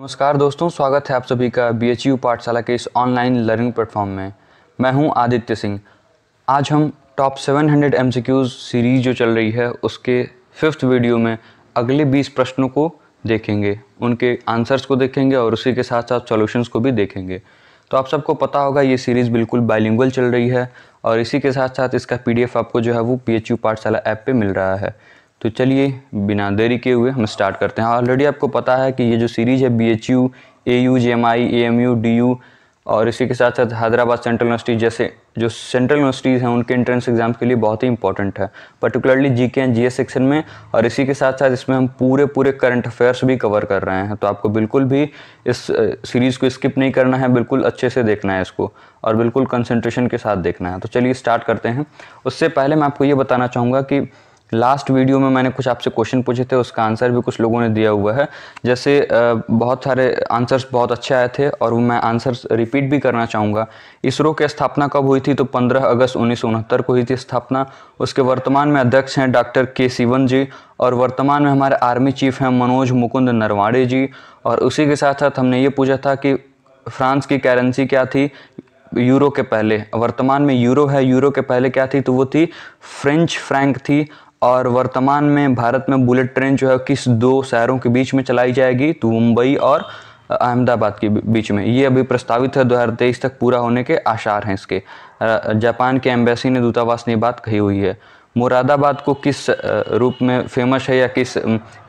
नमस्कार दोस्तों स्वागत है आप सभी का बी एच यू पाठशाला के इस ऑनलाइन लर्निंग प्लेटफॉर्म में मैं हूं आदित्य सिंह आज हम टॉप 700 हंड्रेड एम सीरीज़ जो चल रही है उसके फिफ्थ वीडियो में अगले 20 प्रश्नों को देखेंगे उनके आंसर्स को देखेंगे और उसी के साथ साथ सॉल्यूशंस को भी देखेंगे तो आप सबको पता होगा ये सीरीज़ बिल्कुल बाइलिंगल चल रही है और इसी के साथ साथ इसका पी आपको जो है वो P H U Pathshala app पर मिल रहा है तो चलिए बिना देरी किए हुए हम स्टार्ट करते हैं ऑलरेडी आपको पता है कि ये जो सीरीज़ है B H U A U J M I A M U D U और इसी के साथ साथ हैदराबाद सेंट्रल यूनिवर्सिटी जैसे जो सेंट्रल यूनिवर्सिटीज़ हैं उनके एंट्रेंस एग्ज़ाम के लिए बहुत ही इंपॉर्टेंट है पर्टिकुलरली जी के एंड जी सेक्शन में और इसी के साथ साथ इसमें हम पूरे पूरे करंट अफेयर्स भी कवर कर रहे हैं तो आपको बिल्कुल भी इस सीरीज़ को स्किप नहीं करना है बिल्कुल अच्छे से देखना है इसको और बिल्कुल कंसनट्रेशन के साथ देखना है तो चलिए स्टार्ट करते हैं उससे पहले मैं आपको ये बताना चाहूँगा कि लास्ट वीडियो में मैंने कुछ आपसे क्वेश्चन पूछे थे उसका आंसर भी कुछ लोगों ने दिया हुआ है जैसे बहुत सारे आंसर्स बहुत अच्छे आए थे और मैं आंसर्स रिपीट भी करना चाहूँगा इसरो की स्थापना कब हुई थी तो 15 अगस्त उन्नीस को हुई थी स्थापना उसके वर्तमान में अध्यक्ष हैं डॉक्टर के सिवन जी और वर्तमान में हमारे आर्मी चीफ हैं मनोज मुकुंद नरवाड़े जी और उसी के साथ साथ हमने ये पूछा था कि फ्रांस की करेंसी क्या थी यूरो के पहले वर्तमान में यूरो है यूरो के पहले क्या थी तो वो थी फ्रेंच फ्रैंक थी और वर्तमान में भारत में बुलेट ट्रेन जो है किस दो शहरों के बीच में चलाई जाएगी तो मुंबई और अहमदाबाद के बीच में ये अभी प्रस्तावित है दो तक पूरा होने के आसार हैं इसके जापान के एम्बेसी ने दूतावास ने बात कही हुई है मुरादाबाद को किस रूप में फेमस है या किस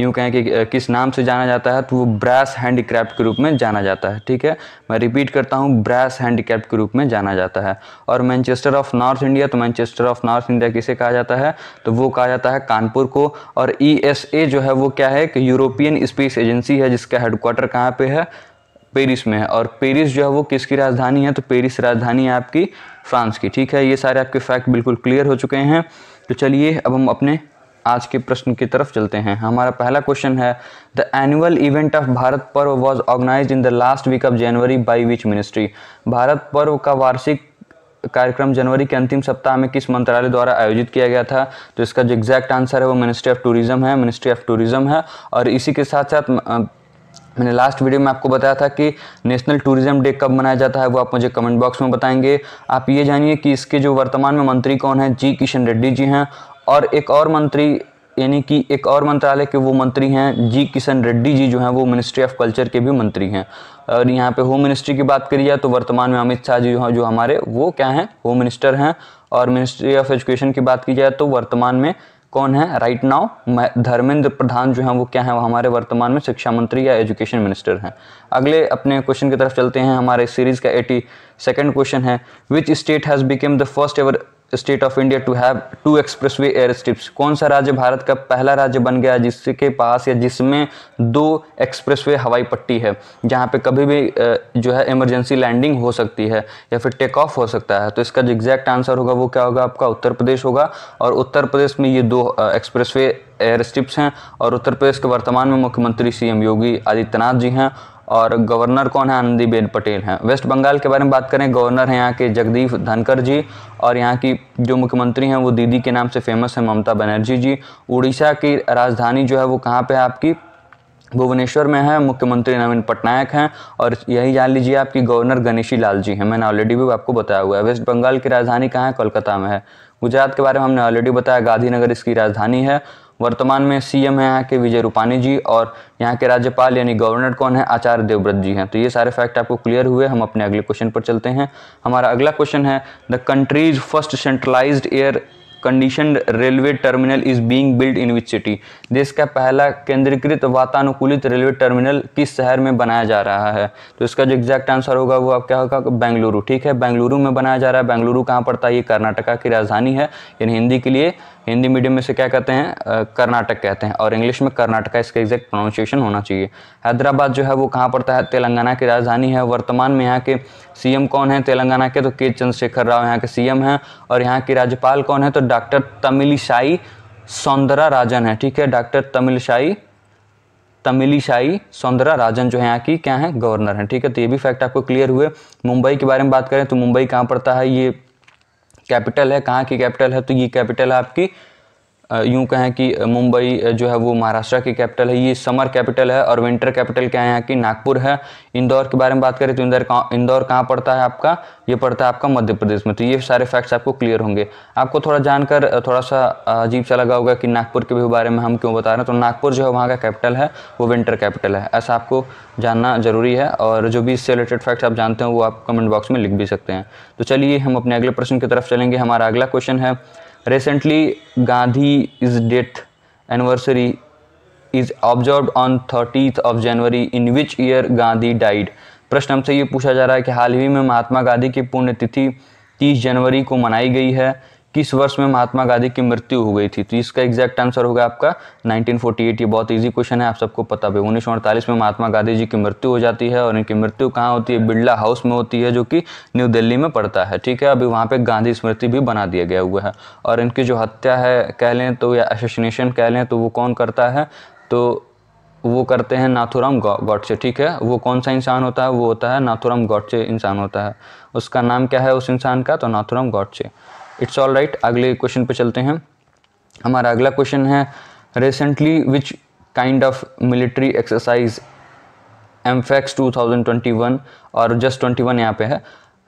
यूँ कहें कि किस नाम से जाना जाता है तो वो ब्रास हैंडीक्राफ्ट के रूप में जाना जाता है ठीक है मैं रिपीट करता हूँ ब्रास हैंडीक्राफ्ट के रूप में जाना जाता है और मैनचेस्टर ऑफ नॉर्थ इंडिया तो मैनचेस्टर ऑफ नॉर्थ इंडिया किसे कहा जाता है तो वो कहा जाता है कानपुर को और ई e जो है वो क्या है कि यूरोपियन स्पेस एजेंसी है जिसका हेडक्वार्टर कहाँ पर है पेरिस में है और पेरिस जो है वो किसकी राजधानी है तो पेरिस राजधानी है आपकी फ्रांस की ठीक है ये सारे आपके फैक्ट बिल्कुल क्लियर हो चुके हैं तो चलिए अब हम अपने आज के प्रश्न की तरफ चलते हैं हमारा पहला क्वेश्चन है the annual event of Bharat Parv was organise in the last week of January by which ministry Bharat Parv का वार्षिक कार्यक्रम जनवरी के अंतिम सप्ताह में किस मंत्रालय द्वारा आयोजित किया गया था तो इसका जो एग्जैक्ट आंसर है वो मिनिस्ट्री ऑफ टूरिज्म है मिनिस्ट्री ऑफ टूरिज्म है और इसी के साथ साथ मैंने लास्ट वीडियो में आपको बताया था कि नेशनल टूरिज्म डे कब मनाया जाता है वो आप मुझे कमेंट बॉक्स में बताएंगे आप ये जानिए कि इसके जो वर्तमान में मंत्री कौन हैं जी किशन रेड्डी जी हैं और एक और मंत्री यानी कि एक और मंत्रालय के वो मंत्री हैं जी किशन रेड्डी जी जो हैं वो मिनिस्ट्री ऑफ कल्चर के भी मंत्री हैं और यहाँ पे होम मिनिस्ट्री की बात करी जाए तो वर्तमान में अमित शाह जी जो हैं जो हमारे वो क्या हैं होम मिनिस्टर हैं और मिनिस्ट्री ऑफ एजुकेशन की बात की जाए तो वर्तमान में कौन है राइट नाउ धर्मेंद्र प्रधान जो है वो क्या है वो हमारे वर्तमान में शिक्षा मंत्री या एजुकेशन मिनिस्टर हैं अगले अपने क्वेश्चन की तरफ चलते हैं हमारे सीरीज़ का एटी सेकेंड क्वेश्चन है which state has become the first ever state of India to have two expressway air strips कौन सा राज्य भारत का पहला राज्य बन गया जिसके पास या जिसमें दो एक्सप्रेसवे हवाई पट्टी है जहाँ पे कभी भी जो है इमरजेंसी लैंडिंग हो सकती है या फिर टेक ऑफ हो सकता है तो इसका जो एग्जैक्ट आंसर होगा वो क्या होगा आपका उत्तर प्रदेश होगा और उत्तर प्रदेश में ये दो एक्सप्रेस वे एयर स्ट्रिप्स हैं और उत्तर प्रदेश के वर्तमान में मुख्यमंत्री सी योगी आदित्यनाथ जी हैं और गवर्नर कौन है आनंदीबेन पटेल हैं वेस्ट बंगाल के बारे में बात करें गवर्नर हैं यहाँ के जगदीप धनकर जी और यहाँ की जो मुख्यमंत्री हैं वो दीदी के नाम से फेमस है ममता बनर्जी जी उड़ीसा की राजधानी जो है वो कहाँ पे है आपकी भुवनेश्वर में है मुख्यमंत्री नवीन पटनायक हैं और यही जान लीजिए आपकी गवर्नर गणेशी लाल जी हैं मैंने ऑलरेडी भी आपको बताया हुआ है वेस्ट बंगाल की राजधानी कहाँ है कोलकाता में है गुजरात के बारे में हमने ऑलरेडी बताया गांधीनगर इसकी राजधानी है वर्तमान में सीएम है यहाँ के विजय रूपानी जी और यहाँ के राज्यपाल यानी गवर्नर कौन है आचार्य देवव्रत जी हैं तो ये सारे फैक्ट आपको क्लियर हुए हम अपने अगले क्वेश्चन पर चलते हैं हमारा अगला क्वेश्चन है the country's first centralised air condition railway terminal is being build in which city देश का पहला केंद्रीकृत वातानुकूलित रेलवे टर्मिनल किस शहर में बनाया जा रहा है तो इसका जो एग्जैक्ट आंसर होगा वो आप क्या होगा बेंगलुरु ठीक है बेंगलुरु में बनाया जा रहा है बेंगलुरु कहाँ पड़ता है ये कर्नाटका की राजधानी है यानी हिंदी के लिए हिंदी मीडियम में से क्या कहते हैं कर्नाटक कहते हैं और इंग्लिश में कर्नाटका इसका एग्जैक्ट प्रोनाउंसिएशन होना चाहिए हैदराबाद जो है वो कहाँ पड़ता है तेलंगाना की राजधानी है वर्तमान में यहाँ के सीएम कौन है तेलंगाना के तो के चंद्रशेखर राव यहाँ के सीएम हैं और यहाँ की राज्यपाल कौन है तो डॉक्टर तमिलीशाई सौंदरा राजन है ठीक है डॉक्टर तमिलशाई तमिलीशाई सौंदरा राजन जो है यहाँ की क्या है गवर्नर हैं ठीक है तो ये भी फैक्ट आपको क्लियर हुए मुंबई के बारे में बात करें तो मुंबई कहाँ पड़ता है ये कैपिटल है कहाँ की कैपिटल है तो ये कैपिटल है आपकी यूं कहें कि मुंबई जो है वो महाराष्ट्र की कैपिटल है ये समर कैपिटल है और विंटर कैपिटल क्या है यहाँ की नागपुर है इंदौर के बारे में बात करें तो इंदौर कहाँ इंदौर कहाँ पड़ता है आपका ये पड़ता है आपका मध्य प्रदेश में तो ये सारे फैक्ट्स आपको क्लियर होंगे आपको थोड़ा जानकर थोड़ा सा अजीब सा लगा होगा कि नागपुर के भी बारे में हम क्यों बता रहे हैं तो नागपुर जो है वहाँ का कैपिटल है वो विंटर कैपिटल है ऐसा आपको जानना ज़रूरी है और जो भी इससे रिलेटेड फैक्ट्स आप जानते हैं वो आप कमेंट बॉक्स में लिख भी सकते हैं तो चलिए हम अपने अगले प्रश्न की तरफ चलेंगे हमारा अगला क्वेश्चन है Recently, Gandhi's death anniversary is observed on 30th of January. In which year Gandhi died? प्रश्न हमसे ये पूछा जा रहा है कि हाल ही में महात्मा गांधी की पुण्यतिथि 30 जनवरी को मनाई गई है किस वर्ष में महात्मा गांधी की मृत्यु हो गई थी तो इसका एग्जैक्ट आंसर होगा आपका 1948 ये बहुत इजी क्वेश्चन है आप सबको पता भी उन्नीस में महात्मा गांधी जी की मृत्यु हो जाती है और इनकी मृत्यु कहाँ होती है बिरला हाउस में होती है जो कि न्यू दिल्ली में पड़ता है ठीक है अभी वहाँ पर गांधी स्मृति भी बना दिया गया हुआ है और इनकी जो हत्या है कह लें तो या एसोसिनेशन कह लें तो वो कौन करता है तो वो करते हैं नाथुराम गौडसे ठीक है वो कौन सा इंसान होता है वो होता है नाथुराम गौडसे इंसान होता है उसका नाम क्या है उस इंसान का तो Nathuram Godse it's all right अगले क्वेश्चन पे चलते हैं हमारा अगला क्वेश्चन है recently which kind of military exercise AMPHEX 2021 और जस्ट 21 यहाँ पे है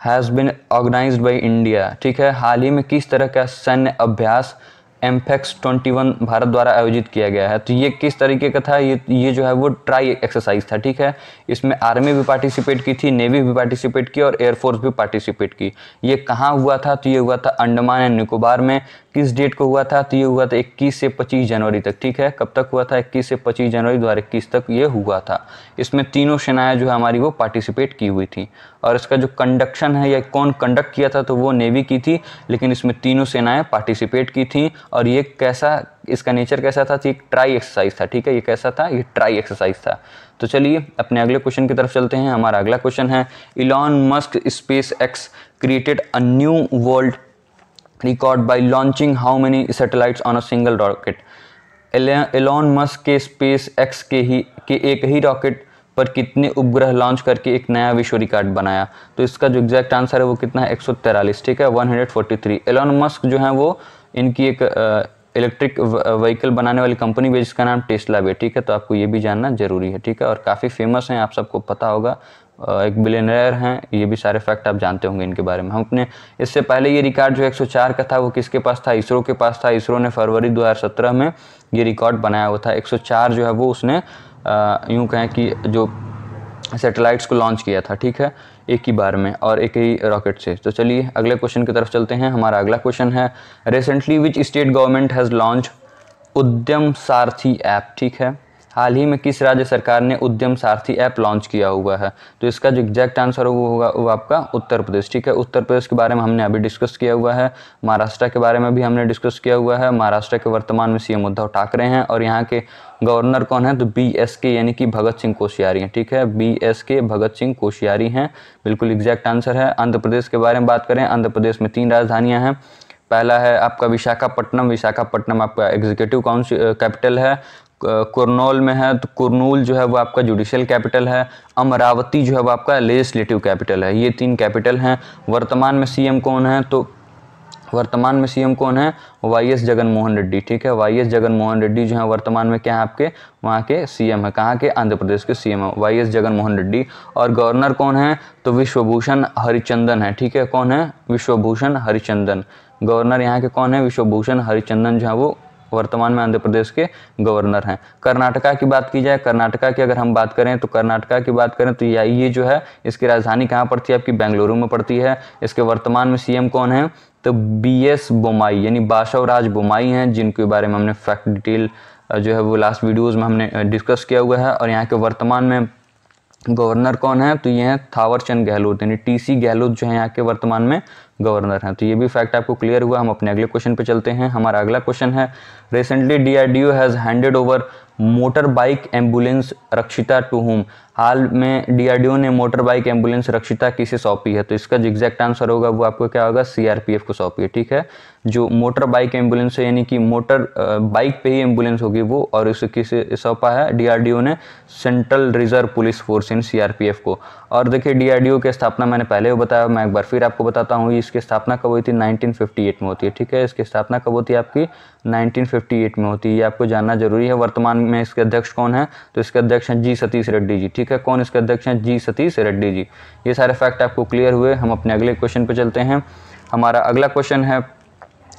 has been organise by India ठीक है हाल ही में किस तरह का सैन्य अभ्यास ट्वेंटी 21 e भारत द्वारा आयोजित किया गया है तो ये किस तरीके का था ये ये जो है वो ट्राई एक्सरसाइज था ठीक है इसमें आर्मी भी पार्टिसिपेट की थी नेवी भी पार्टिसिपेट की और एयरफोर्स भी पार्टिसिपेट की ये कहाँ हुआ था तो ये हुआ था अंडमान एंड निकोबार में किस डेट को हुआ था तो ये हुआ था इक्कीस से पच्चीस जनवरी तक ठीक है कब तक हुआ था इक्कीस से पच्चीस जनवरी दो तक ये हुआ था इसमें तीनों सेनाएँ जो है हमारी वो पार्टिसिपेट की हुई थी और इसका जो कंडक्शन है या कौन कंडक्ट किया था तो वो नेवी की थी लेकिन इसमें तीनों सेनाएं पार्टिसिपेट की थी और ये कैसा इसका नेचर कैसा था एक ट्राई एक्सरसाइज था ठीक है ये कैसा था ये ट्राई एक्सरसाइज था तो चलिए अपने अगले क्वेश्चन की तरफ चलते हैं हमारा अगला क्वेश्चन है Elon Musk SpaceX created a new world record by launching how many satellites on a single rocket Elon Musk के स्पेस एक्स के ही के एक ही रॉकेट पर कितने उपग्रह लॉन्च करके एक नया विश्व रिकॉर्ड बनाया तो इसका जो एग्जैक्ट आंसर है वो कितना है एक ठीक है 143 एलोन मस्क जो है वो इनकी एक इलेक्ट्रिक व्हीकल बनाने वाली कंपनी भी जिसका नाम टेस्ला भी है ठीक है तो आपको ये भी जानना जरूरी है ठीक है और काफ़ी फेमस हैं आप सबको पता होगा एक बिलेनर हैं ये भी सारे फैक्ट आप जानते होंगे इनके बारे में हम अपने इससे पहले ये रिकॉर्ड जो 104 का था वो किसके पास था इसरो के पास था इसरो ने फरवरी 2017 में ये रिकॉर्ड बनाया हुआ था 104 जो है वो उसने यूँ कहें कि जो सैटेलाइट्स को लॉन्च किया था ठीक है एक ही बार में और एक ही रॉकेट से तो चलिए अगले क्वेश्चन की तरफ चलते हैं हमारा अगला क्वेश्चन है recently which state government has launch Udyam Sarathi app ठीक है हाल ही में किस राज्य सरकार ने उद्यम सारथी ऐप लॉन्च किया हुआ है तो इसका जो एग्जैक्ट आंसर वो होगा वो आपका उत्तर प्रदेश ठीक है उत्तर प्रदेश के बारे में हमने अभी डिस्कस किया हुआ है महाराष्ट्र के बारे में भी हमने डिस्कस किया हुआ है महाराष्ट्र के वर्तमान में सीएम उद्धव ठाकरे हैं और यहाँ के गवर्नर कौन है तो बी एस के यानी कि भगत सिंह कोश्यारी हैं ठीक है बी एस के भगत सिंह कोश्यारी हैं बिल्कुल एग्जैक्ट आंसर है आंध्र प्रदेश के बारे में बात करें आंध्र प्रदेश में तीन राजधानियाँ हैं पहला है आपका विशाखापट्टनम विशाखापट्टनम आपका एग्जीक्यूटिव काउंसिल कैपिटल है कुरनौल में है तो कुरनूल जो है वो आपका जुडिशियल कैपिटल है अमरावती जो है वो आपका लेजिस्लेटिव कैपिटल है ये तीन कैपिटल हैं वर्तमान में सीएम कौन है तो वर्तमान में सीएम कौन है वाई एस जगन मोहन रेड्डी ठीक है वाई एस जगन मोहन रेड्डी जो है वर्तमान में क्या है आपके वहाँ के सीएम है कहाँ के आंध्र प्रदेश के सीएम है वाई एस जगन मोहन रेड्डी और गवर्नर कौन है तो विश्वभूषण हरिचंदन है ठीक है कौन है विश्वभूषण हरिचंदन गवर्नर यहाँ के कौन है विश्वभूषण हरिचंदन जो है वो वर्तमान में आंध्र प्रदेश के गवर्नर हैं कर्नाटका की बात की जाए कर्नाटका की अगर हम बात करें तो कर्नाटका की बात करें तो ये जो है इसकी राजधानी कहाँ पड़ती है आपकी बेंगलुरु में पड़ती है इसके वर्तमान में सीएम कौन है तो बी एस बोमाई यानी बाशवराज बोमाई हैं जिनके बारे में हमने फैक्ट डिटेल जो है वो लास्ट वीडियोज़ में हमने डिस्कस किया हुआ है और यहाँ के वर्तमान में गवर्नर कौन है तो ये हैं थावरचंद गहलोत यानी टीसी गहलोत जो है यहाँ के वर्तमान में गवर्नर हैं तो ये भी फैक्ट आपको क्लियर हुआ हम अपने अगले क्वेश्चन पे चलते हैं हमारा अगला क्वेश्चन है recently D R D has handed over motor bike ambulance Rakshita to home हाल में डीआरडीओ ने मोटर बाइक एम्बुलेंस रक्षिता किसे सौंपी है तो इसका जो एग्जैक्ट आंसर होगा वो आपको क्या होगा सीआरपीएफ को सौंपी है ठीक है जो मोटर बाइक एम्बुलेंस है यानी कि मोटर बाइक पे ही एम्बुलेंस होगी वो और इसे किसे सौंपा है डीआरडीओ ने central reserve police force in CRPF को और देखिए डीआरडीओ की स्थापना मैंने पहले भी बताया मैं एक बार फिर आपको बताता हूँ इसकी स्थापना कब हुई थी नाइनटीन में होती है ठीक है इसकी स्थापना कब होती है आपकी 1958 में होती है ये आपको जानना जरूरी है वर्तमान में इसके अध्यक्ष कौन है तो इसके अध्यक्ष हैं जी सतीश रेड्डी जी ठीक है कौन इसके अध्यक्ष हैं जी सतीश रेड्डी जी ये सारे फैक्ट आपको क्लियर हुए हम अपने अगले क्वेश्चन पर चलते हैं हमारा अगला क्वेश्चन है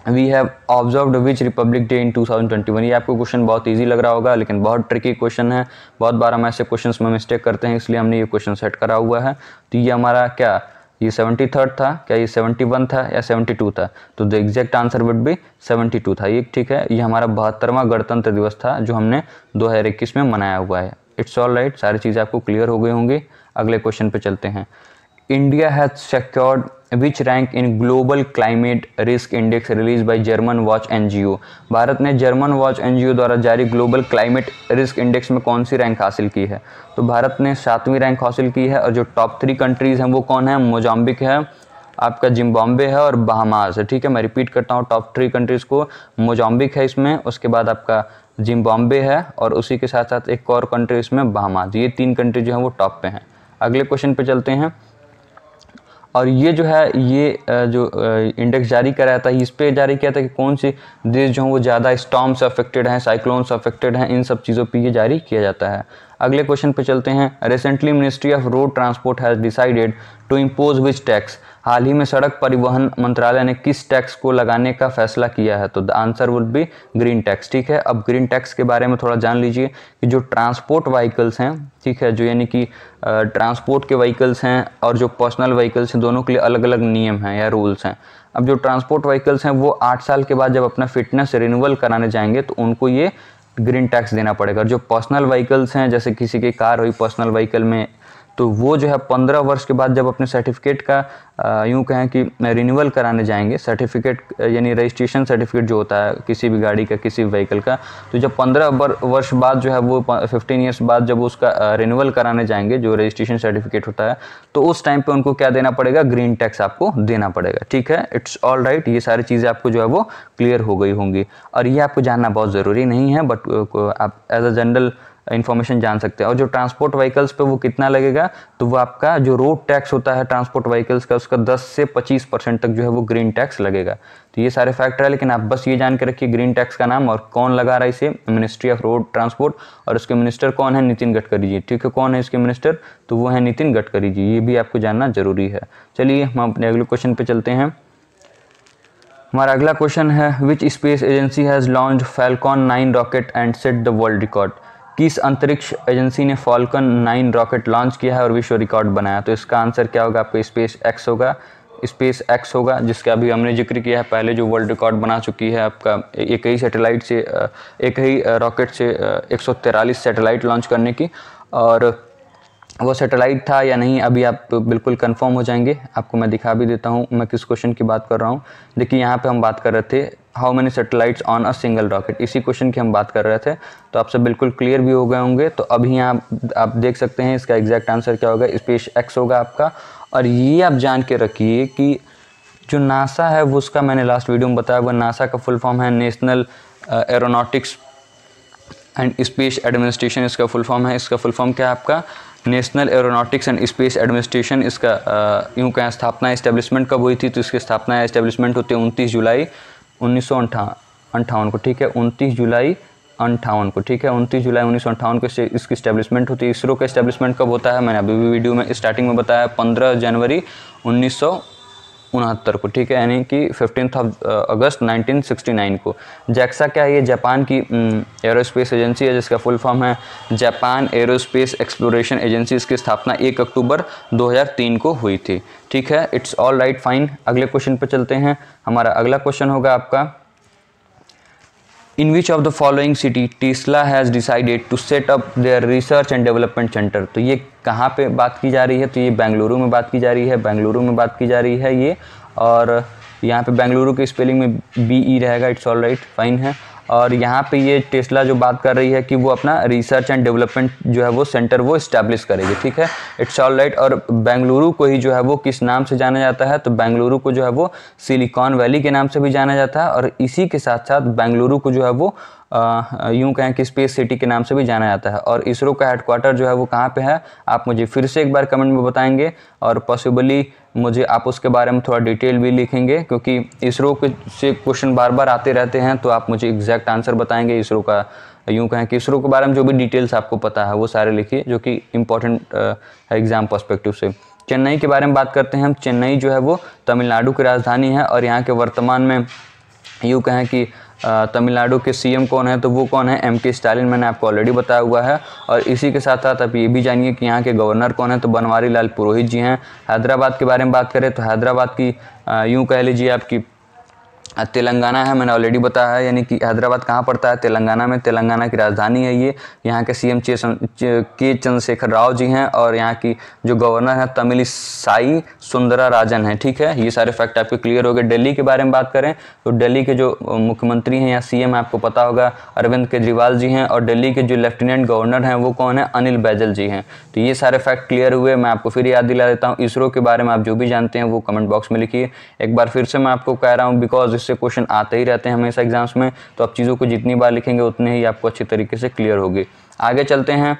we have observe which Republic Day in 2021 ये आपको क्वेश्चन बहुत इजी लग रहा होगा लेकिन बहुत ट्रिकी क्वेश्चन है बहुत बार हम ऐसे क्वेश्चंस में मिस्टेक करते हैं इसलिए हमने ये क्वेश्चन सेट करा हुआ है तो ये हमारा क्या ये सेवेंटी थर्ड था क्या ये सेवेंटी वन था या सेवेंटी टू था तो द एग्जैक्ट आंसर वुड भी सेवेंटी टू था ये ठीक है ये हमारा बहत्तरवां गणतंत्र दिवस था जो हमने दो हज़ार इक्कीस में मनाया हुआ है इट्स ऑल राइट सारी चीज़ें आपको क्लियर हो गई होंगी अगले क्वेश्चन पे चलते हैं India has secured which rank in Global Climate Risk Index release by Germanwatch NGO Bharat ने जर्मन वॉच एनजीओ द्वारा जारी ग्लोबल क्लाइमेट रिस्क इंडेक्स में कौन सी रैंक हासिल की है तो भारत ने सातवीं रैंक हासिल की है और जो टॉप थ्री कंट्रीज़ हैं वो कौन है मोजाम्बिक है आपका जिम्बाब्वे है और बहामास है ठीक है मैं रिपीट करता हूँ टॉप थ्री कंट्रीज़ को मोजाम्बिक है इसमें उसके बाद आपका जिम्बाब्वे है और उसी के साथ साथ एक और कंट्री इसमें बहामास ये तीन कंट्री जो है वो टॉप पे हैं अगले क्वेश्चन पे चलते हैं और ये जो है ये जो इंडेक्स जारी कराया था इस पर जारी किया था कि कौन से देश जो हैं वो ज़्यादा स्टॉम्स अफेक्टेड हैं साइक्लोन्स अफेक्टेड हैं इन सब चीज़ों पर ये जारी किया जाता है अगले क्वेश्चन पे चलते हैं recently ministry of road transport has decided to impose which tax हाल ही में सड़क परिवहन मंत्रालय ने किस टैक्स को लगाने का फैसला किया है तो the answer would be green tax ठीक है अब ग्रीन टैक्स के बारे में थोड़ा जान लीजिए कि जो ट्रांसपोर्ट व्हीकल्स हैं ठीक है जो यानी कि ट्रांसपोर्ट के व्हीकल्स हैं और जो पर्सनल व्हीकल्स हैं दोनों के लिए अलग अलग नियम हैं या रूल्स हैं अब जो ट्रांसपोर्ट व्हीकल्स हैं वो आठ साल के बाद जब अपना फिटनेस रिन्यूअल कराने जाएंगे तो उनको ये ग्रीन टैक्स देना पड़ेगा जो पर्सनल व्हीकल्स हैं जैसे किसी की कार हुई पर्सनल व्हीकल में तो वो जो है पंद्रह वर्ष के बाद जब अपने सर्टिफिकेट का यूँ कहें कि रिन्यूअल कराने जाएंगे सर्टिफिकेट यानी रजिस्ट्रेशन सर्टिफिकेट जो होता है किसी भी गाड़ी का किसी भी व्हीकल का तो जब पंद्रह वर्ष बाद जो है वो फिफ्टीन ईयर्स बाद जब उसका रिन्यूअल कराने जाएंगे जो रजिस्ट्रेशन सर्टिफिकेट होता है तो उस टाइम पर उनको क्या देना पड़ेगा ग्रीन टैक्स आपको देना पड़ेगा ठीक है इट्स ऑल राइट ये सारी चीज़ें आपको जो है वो क्लियर हो गई होंगी और ये आपको जानना बहुत ज़रूरी नहीं है बट आप एज अ जनरल इन्फॉर्मेशन जान सकते हैं और जो ट्रांसपोर्ट व्हीकल्स पे वो कितना लगेगा तो वो आपका जो रोड टैक्स होता है ट्रांसपोर्ट व्हीकल्स का उसका 10 से 25 परसेंट तक जो है वो ग्रीन टैक्स लगेगा तो ये सारे फैक्टर है लेकिन आप बस ये जान के रखिए ग्रीन टैक्स का नाम और कौन लगा रहा है इसे मिनिस्ट्री ऑफ रोड ट्रांसपोर्ट और उसके मिनिस्टर कौन है नितिन गडकरी जी ठीक है कौन है इसके मिनिस्टर तो वो है नितिन गडकरी जी ये भी आपको जानना जरूरी है चलिए हम अपने अगले क्वेश्चन पर चलते हैं हमारा अगला क्वेश्चन है which space agency has launch Falcon nine rocket and set the world record किस अंतरिक्ष एजेंसी ने फॉल्कन नाइन रॉकेट लॉन्च किया है और विश्व रिकॉर्ड बनाया तो इसका आंसर क्या होगा आपका स्पेस एक्स होगा स्पेस एक्स होगा जिसका अभी हमने जिक्र किया है पहले जो वर्ल्ड रिकॉर्ड बना चुकी है आपका एक ही सैटेलाइट से एक ही रॉकेट से एक सैटेलाइट लॉन्च करने की और वो सैटेलाइट था या नहीं अभी आप बिल्कुल कंफर्म हो जाएंगे आपको मैं दिखा भी देता हूँ मैं किस क्वेश्चन की बात कर रहा हूँ देखिए यहाँ पे हम बात कर रहे थे how many satellites on a single rocket इसी क्वेश्चन की हम बात कर रहे थे तो आपसे बिल्कुल क्लियर भी हो गए होंगे तो अभी यहाँ आप देख सकते हैं इसका एग्जैक्ट आंसर क्या होगा स्पेस एक्स होगा आपका और ये आप जान के रखिए कि जो नासा है वो उसका मैंने लास्ट वीडियो में बताया हुआ नासा का फुल फॉर्म है National Aeronautics and Space Administration इसका फुल फॉर्म है इसका फुल फॉर्म क्या है आपका National Aeronautics and Space Administration इसका uh, यूँ कहें स्थापना इस्टेब्लिशमेंट कब हुई थी तो इसकी स्थापना इस्टेब्लिशमेंट होती है उनतीस जुलाई उन्नीस सौ अंठावन को ठीक है उनतीस जुलाई अंठावन को ठीक है उनतीस जुलाई उन्नीस को इसकी स्टैब्लिशमेंट होती है इसरो का स्टैब्लिशमेंट कब होता है मैंने अभी भी वीडियो में स्टार्टिंग में बताया पंद्रह जनवरी उन्नीस उनहत्तर को ठीक है यानी कि फिफ्टीन ऑफ अगस्त 1969 को जैक्सा क्या है ये जापान की एरोस्पेस एजेंसी है जिसका फुल फॉर्म है जापान एरोस्पेस एक्सप्लोरेशन एजेंसी इसकी स्थापना एक अक्टूबर 2003 को हुई थी ठीक है इट्स ऑल राइट फाइन अगले क्वेश्चन पर चलते हैं हमारा अगला क्वेश्चन होगा आपका in which of the following city Tesla has decided to set up their research and development centre तो ये कहाँ पे बात की जा रही है तो ये बेंगलुरु में बात की जा रही है बेंगलुरु में बात की जा रही है ये और यहाँ पे बेंगलुरु के स्पेलिंग में बी ई e रहेगा इट्स ऑल राइट फाइन है और यहाँ पे ये टेस्ला जो बात कर रही है कि वो अपना रिसर्च एंड डेवलपमेंट जो है वो सेंटर वो इस्टेब्लिश करेगी ठीक है इट्स ऑल राइट और बेंगलुरु को ही जो है वो किस नाम से जाना जाता है तो बेंगलुरु को जो है वो सिलिकॉन वैली के नाम से भी जाना जाता है और इसी के साथ साथ बेंगलुरु को जो है वो यूँ कहें कि स्पेस सिटी के नाम से भी जाना जाता है और इसरो का हेडक्वार्टर जो है वो कहाँ पे है आप मुझे फिर से एक बार कमेंट में बताएंगे और पॉसिबली मुझे आप उसके बारे में थोड़ा डिटेल भी लिखेंगे क्योंकि इसरो के से क्वेश्चन बार बार आते रहते हैं तो आप मुझे एग्जैक्ट आंसर बताएंगे इसरो का यूँ कहें कि इसरो के बारे में जो भी डिटेल्स आपको पता है वो सारे लिखिए जो कि इम्पोर्टेंट है एग्ज़ाम पर्स्पेक्टिव से चेन्नई के बारे में बात करते हैं हम चेन्नई जो है वो तमिलनाडु की राजधानी है और यहाँ के वर्तमान में यूँ कहें कि तमिलनाडु के सीएम कौन है तो वो कौन है एम के स्टालिन मैंने आपको ऑलरेडी बताया हुआ है और इसी के साथ साथ आप ये भी जानिए कि यहाँ के गवर्नर कौन है तो बनवारी लाल पुरोहित जी हैं हैदराबाद के बारे में बात करें तो हैदराबाद की यूँ कह लीजिए आपकी तेलंगाना है मैंने ऑलरेडी बताया है यानी कि हैदराबाद कहाँ पड़ता है तेलंगाना में तेलंगाना की राजधानी है ये यहाँ के सीएम चे, के चंद्रशेखर राव जी हैं और यहाँ की जो गवर्नर हैं तमिल साई सुंदरा राजन है ठीक है ये सारे फैक्ट आपके क्लियर हो गए दिल्ली के बारे में बात करें तो दिल्ली के जो मुख्यमंत्री हैं या सी आपको पता होगा अरविंद केजरीवाल जी हैं और दिल्ली के जो लेफ्टिनेंट गवर्नर हैं वो कौन है अनिल बैजल जी हैं तो ये सारे फैक्ट क्लियर हुए मैं आपको फिर याद दिला देता हूँ इसरो के बारे में आप जो भी जानते हैं वो कमेंट बॉक्स में लिखिए एक बार फिर से मैं आपको कह रहा हूँ बिकॉज से क्वेश्चन आते ही रहते हैं हमेशा एग्जाम्स में तो आप चीज़ों को जितनी बार लिखेंगे उतने ही आपको अच्छी तरीके से क्लियर होगी आगे चलते हैं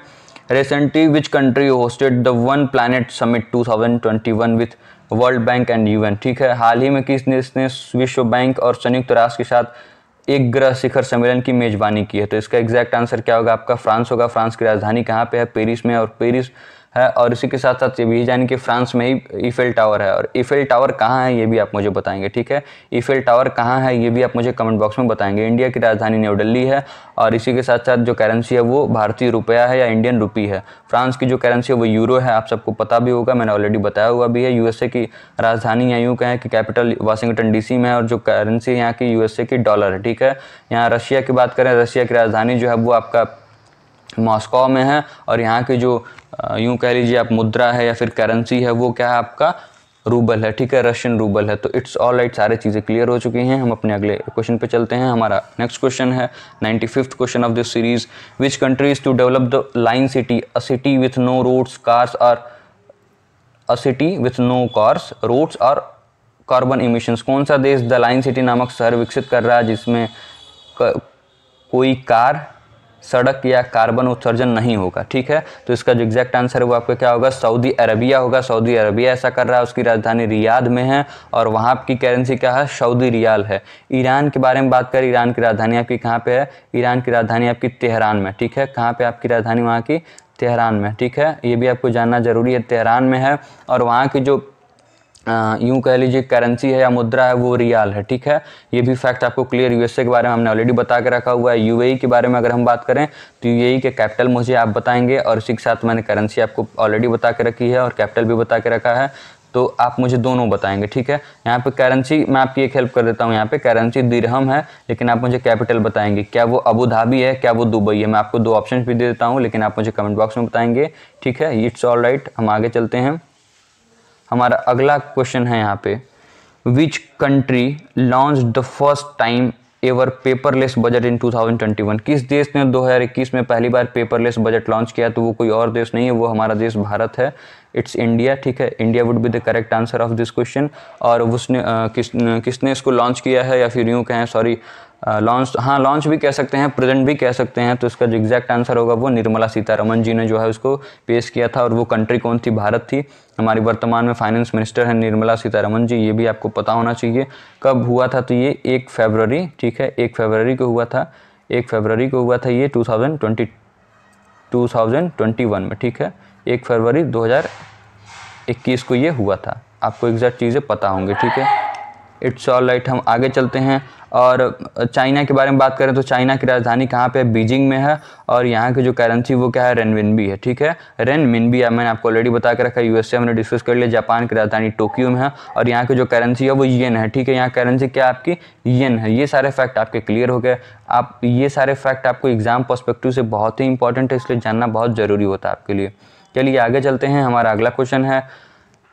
recently which country hosted the One Planet Summit two thousand twenty one with World Bank and U N ठीक है हाल ही में किस देश ने विश्व बैंक और संयुक्त राष्ट्र के साथ एक ग्रह शिखर सम्मेलन की मेजबानी की है तो इसका एग्जैक्ट आंसर क्या होगा आपका फ्रांस होगा फ्रांस की राजधानी कहाँ पे है पेरिस में और पेरिस है और इसी के साथ साथ ये भी जानिए कि फ्रांस में ही ईफेल टावर है और ईफेल टावर कहाँ है ये भी आप मुझे बताएंगे ठीक है ईफेल टावर कहाँ है ये भी आप मुझे कमेंट बॉक्स में बताएंगे इंडिया की राजधानी न्यू दिल्ली है और इसी के साथ साथ जो करेंसी है वो भारतीय रुपया है या इंडियन रुपी है फ्रांस की जो करेंसी है वो यूरो है आप सबको पता भी होगा मैंने ऑलरेडी बताया हुआ भी है यू की राजधानी या यूँ कहें कि कैपिटल वाशिंगटन डी में है और जो करेंसी यहाँ की यू की डॉलर है ठीक है यहाँ रशिया की बात करें रशिया की राजधानी जो है वो आपका मॉस्को में है और यहाँ की जो यूं कह लीजिए आप मुद्रा है या फिर करेंसी है वो क्या है आपका रूबल है ठीक है रशियन रूबल है तो इट्स ऑल राइट सारी चीज़ें क्लियर हो चुकी हैं हम अपने अगले क्वेश्चन पे चलते हैं हमारा नेक्स्ट क्वेश्चन है ninety fifth question of this series which countries to develop the Line city a city with no roads cars और a city with no cars roads और कार्बन इमिशंस कौन सा देश द लाइन सिटी नामक शहर विकसित कर रहा है जिसमें कोई कार सड़क या कार्बन उत्सर्जन नहीं होगा ठीक है तो इसका जो एग्जैक्ट आंसर है वो आपका क्या होगा सऊदी अरबिया होगा सऊदी अरबिया ऐसा कर रहा है उसकी राजधानी रियाद में है और वहाँ की करेंसी क्या है सऊदी रियाल है ईरान के बारे में बात करें ईरान की राजधानी आपकी कहाँ पर है ईरान की राजधानी आपकी तेहरान में ठीक है कहाँ पर आपकी राजधानी वहाँ की तेहरान में ठीक है ये भी आपको जानना ज़रूरी है तेहरान में है और वहाँ की जो यूँ कह लीजिए करेंसी है या मुद्रा है वो रियाल है ठीक है ये भी फैक्ट आपको क्लियर यूएसए के बारे में हमने ऑलरेडी बता के रखा हुआ है यूएई e के बारे में अगर हम बात करें तो यूएई e के कैपिटल मुझे आप बताएंगे और इसी के साथ मैंने करेंसी आपको ऑलरेडी बता के रखी है और कैपिटल भी बता के रखा है तो आप मुझे दोनों बताएंगे ठीक है यहाँ पे करेंसी मैं आपकी एक हेल्प कर देता हूँ यहाँ पे करेंसी दिरहम है लेकिन आप मुझे कैपिटल बताएंगे क्या वो अबू धाबी है क्या वो दुबई है मैं आपको दो ऑप्शन भी दे देता हूँ लेकिन आप मुझे कमेंट बॉक्स में बताएंगे ठीक है इट्स ऑल राइट हम आगे चलते हैं हमारा अगला क्वेश्चन है यहाँ पे which country launch the first time ever paperless budget in 2021 किस देश ने 2021 में पहली बार पेपरलेस बजट लॉन्च किया तो वो कोई और देश नहीं है वो हमारा देश भारत है इट्स इंडिया ठीक है India would be the correct answer of this question और उसने किस किसने इसको लॉन्च किया है या फिर यूँ कहें सॉरी लॉन्च हाँ लॉन्च भी कह सकते हैं प्रेजेंट भी कह सकते हैं तो इसका जो एग्जैक्ट आंसर होगा वो निर्मला सीतारमन जी ने जो है उसको पेश किया था और वो कंट्री कौन थी भारत थी हमारी वर्तमान में फाइनेंस मिनिस्टर हैं निर्मला सीतारमन जी ये भी आपको पता होना चाहिए कब हुआ था तो ये एक फेबररी ठीक है एक फेबररी को हुआ था एक फेबररी को हुआ था ये two thousand twenty two thousand twenty one में ठीक है एक फरवरी दो हज़ार इक्कीस को ये हुआ था आपको एग्जैक्ट चीज़ें पता होंगे ठीक है इट्स ऑल राइट हम आगे चलते हैं और चाइना के बारे में बात करें तो चाइना की राजधानी कहाँ पे है बीजिंग में है और यहाँ की जो करेंसी वो क्या है भी है ठीक है रेनविनबी है मैंने आपको ऑलरेडी बता के रखा है यूएसए हमने डिस्कस कर लिया जापान की राजधानी टोक्यो में है और यहाँ की जो करेंसी है वो येन है ठीक है यहाँ करेंसी क्या आपकी येन है ये सारे फैक्ट आपके क्लियर हो गए आप ये सारे फैक्ट आपको एग्जाम परस्पेक्टिव से बहुत ही इंपॉर्टेंट है इसलिए जानना बहुत ज़रूरी होता है आपके लिए चलिए आगे चलते हैं हमारा अगला क्वेश्चन है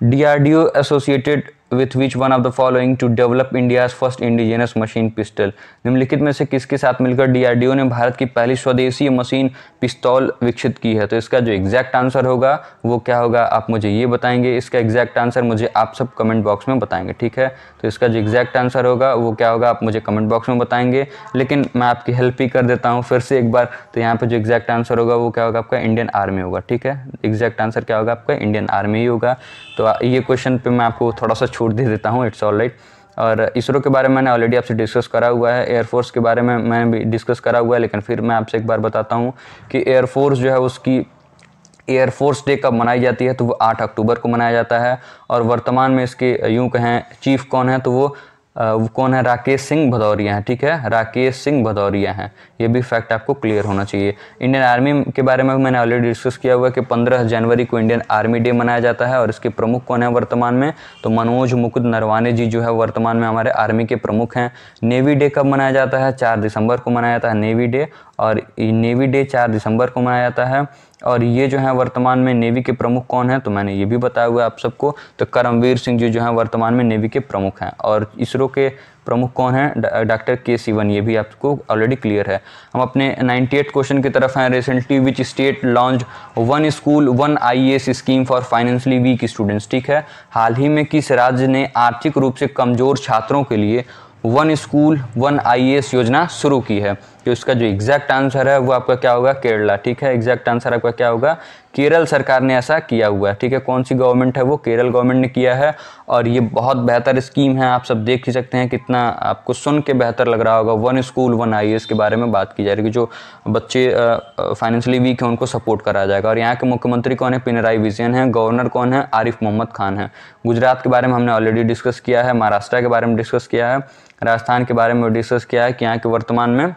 D R D O associated with which one of the following to develop India first indigenous machine pistol निम्नलिखित में से किसके साथ मिलकर डीआरडीओ ने भारत की पहली स्वदेशी मशीन पिस्तौल विकसित की है तो इसका जो एग्जैक्ट आंसर होगा वो क्या होगा आप मुझे ये बताएंगे इसका एग्जैक्ट आंसर मुझे आप सब कमेंट बॉक्स में बताएंगे ठीक है तो इसका जो एग्जैक्ट आंसर होगा वो क्या होगा आप मुझे कमेंट बॉक्स में बताएंगे लेकिन मैं आपकी हेल्प ही कर देता हूँ फिर से एक बार तो यहाँ पर जो एग्जैक्ट आंसर होगा वो क्या होगा आपका इंडियन आर्मी होगा ठीक है एग्जैक्ट आंसर क्या होगा आपका इंडियन आर्मी ही होगा तो ये क्वेश्चन पे मैं आपको थोड़ा सा छूट दे देता हूँ इट्स ऑल राइट और इसरो के बारे में मैंने ऑलरेडी आपसे डिस्कस करा हुआ है एयरफोर्स के बारे में मैंने भी डिस्कस करा हुआ है लेकिन फिर मैं आपसे एक बार बताता हूँ कि एयरफोर्स जो है उसकी एयरफोर्स डे कब मनाई जाती है तो वो आठ अक्टूबर को मनाया जाता है और वर्तमान में इसके यूँ कहें चीफ कौन है तो वो वो कौन है राकेश सिंह भदौरिया हैं ठीक है राकेश सिंह भदौरिया हैं ये भी फैक्ट आपको क्लियर होना चाहिए इंडियन आर्मी के बारे में मैंने ऑलरेडी डिस्कस किया हुआ है कि 15 जनवरी को इंडियन आर्मी डे मनाया जाता है और इसके प्रमुख कौन है वर्तमान में तो मनोज मुकुद नरवाने जी जो है वर्तमान में हमारे आर्मी के प्रमुख हैं नेवी डे कब मनाया जाता है चार दिसंबर को मनाया जाता है नेवी डे और नेवी डे चार दिसंबर को मनाया जाता है और ये जो है वर्तमान में नेवी के प्रमुख कौन है तो मैंने ये भी बताया हुआ आप सबको तो करमवीर सिंह जी जो है वर्तमान में नेवी के प्रमुख हैं और इसरो के प्रमुख कौन है डॉक्टर के सीवन ये भी आपको ऑलरेडी क्लियर है हम अपने 98 क्वेश्चन की तरफ हैं recently which state launch one school one IAS scheme for financially weak students ठीक है हाल ही में किस राज्य ने आर्थिक रूप से कमजोर छात्रों के लिए वन स्कूल वन आईएएस योजना शुरू की है कि उसका जो एग्जैक्ट आंसर है वो आपका क्या होगा केरला ठीक है एग्जैक्ट आंसर आपका क्या होगा केरल सरकार ने ऐसा किया हुआ है ठीक है कौन सी गवर्नमेंट है वो केरल गवर्नमेंट ने किया है और ये बहुत बेहतर स्कीम है आप सब देख ही सकते हैं कितना आपको सुन के बेहतर लग रहा होगा वन स्कूल वन आई के बारे में बात की जा रही है जो बच्चे फाइनेंशियली वीक हैं उनको सपोर्ट करा जाएगा और यहाँ के मुख्यमंत्री कौन है पिनराई विजयन है गवर्नर कौन है आरिफ मोहम्मद खान है गुजरात के बारे में हमने ऑलरेडी डिस्कस किया है महाराष्ट्र के बारे में डिस्कस किया है राजस्थान के बारे में डिस्कस किया है कि यहाँ के वर्तमान में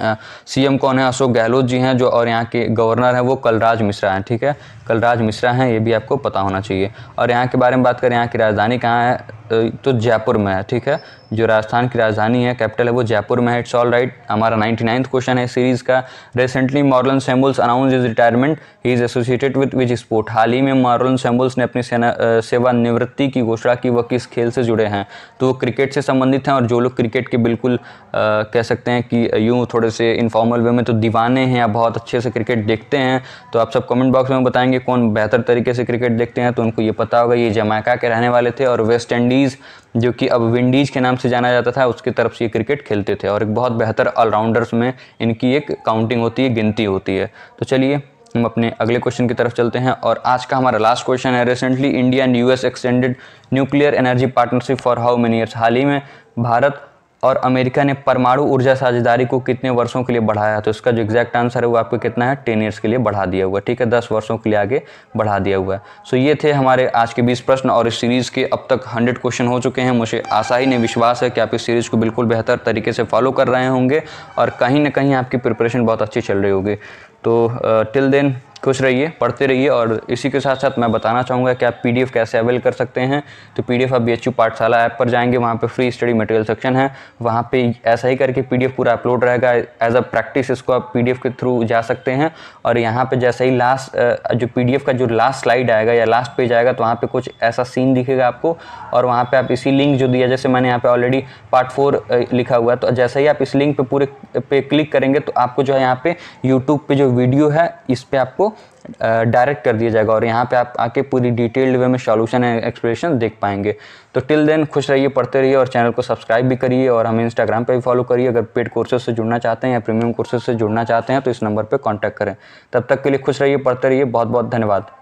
सीएम कौन है अशोक गहलोत जी हैं जो और यहाँ के गवर्नर हैं वो कलराज मिश्रा हैं ठीक है कलराज मिश्रा हैं ये भी आपको पता होना चाहिए और यहाँ के बारे में बात करें यहाँ की राजधानी कहाँ है तो, तो जयपुर में है ठीक है जो राजस्थान की राजधानी है कैपिटल है वो जयपुर में है इट्स ऑल राइट हमारा नाइन्टी नाइन्थ क्वेश्चन है सीरीज़ का recently Marlon Samuels announce is retirement he is associated with which sport हाल ही में मॉरलन सेम्बुल्स ने अपनी सेना सेवानिवृत्ति की घोषणा की वह किस खेल से जुड़े हैं तो वो क्रिकेट से संबंधित हैं और जो लोग क्रिकेट के बिल्कुल आ, कह सकते हैं कि यूँ थोड़े से इनफॉर्मल वे में तो दीवाने हैं या बहुत अच्छे से क्रिकेट देखते हैं तो आप सब कमेंट बॉक्स में बताएंगे करेंगे कौन बेहतर तरीके से क्रिकेट देखते हैं तो उनको ये पता होगा ये जमैका के रहने वाले थे और वेस्ट इंडीज़ जो कि अब विंडीज़ के नाम से जाना जाता था उसकी तरफ से ये क्रिकेट खेलते थे और एक बहुत बेहतर ऑलराउंडर्स में इनकी एक काउंटिंग होती है गिनती होती है तो चलिए हम अपने अगले क्वेश्चन की तरफ चलते हैं और आज का हमारा लास्ट क्वेश्चन है recently India and US extended nuclear energy partnership for how many years हाल ही में भारत और अमेरिका ने परमाणु ऊर्जा साझेदारी को कितने वर्षों के लिए बढ़ाया तो इसका जो एग्जैक्ट आंसर है वो आपको कितना है टेन ईयर्स के लिए बढ़ा दिया हुआ ठीक है दस वर्षों के लिए आगे बढ़ा दिया हुआ है सो ये थे हमारे आज के बीस प्रश्न और इस सीरीज़ के अब तक हंड्रेड क्वेश्चन हो चुके हैं मुझे आशा ही नहीं विश्वास है कि आप इस सीरीज़ को बिल्कुल बेहतर तरीके से फॉलो कर रहे होंगे और कहीं ना कहीं आपकी प्रिपरेशन बहुत अच्छी चल रही होगी तो टिल uh, देन खुश रहिए पढ़ते रहिए और इसी के साथ साथ मैं बताना चाहूँगा कि आप पी कैसे अवेल कर सकते हैं तो पी आप बी पाठशाला ऐप पर जाएंगे वहाँ पर फ्री स्टडी मटेरियल सेक्शन है वहाँ पर ऐसा ही करके पी पूरा अपलोड रहेगा एज अ प्रैक्टिस इसको आप पी के थ्रू जा सकते हैं और यहाँ पर जैसे ही लास्ट जो पी का जो लास्ट स्लाइड आएगा या लास्ट पेज आएगा तो वहाँ पर कुछ ऐसा सीन दिखेगा आपको और वहाँ पर आप इसी लिंक जो दिया जैसे मैंने यहाँ पर ऑलरेडी पार्ट फोर लिखा हुआ है तो जैसे ही आप इस लिंक पर पूरे पे क्लिक करेंगे तो आपको जो है यहाँ पे यूट्यूब पर जो वीडियो है इस पर आपको डायरेक्ट कर दिया जाएगा और यहाँ पे आप आके पूरी डिटेल्ड वे में सॉल्यूशन एंड एक्सप्लेनेशन देख पाएंगे तो टिल देन खुश रहिए पढ़ते रहिए और चैनल को सब्सक्राइब भी करिए और हमें इंस्टाग्राम पर भी फॉलो करिए अगर पेड कोर्सेज से जुड़ना चाहते हैं या प्रीमियम कोर्सेज से जुड़ना चाहते हैं तो इस नंबर पर कॉन्टैक्ट करें तब तक के लिए खुश रहिए पढ़ते रहिए बहुत बहुत धन्यवाद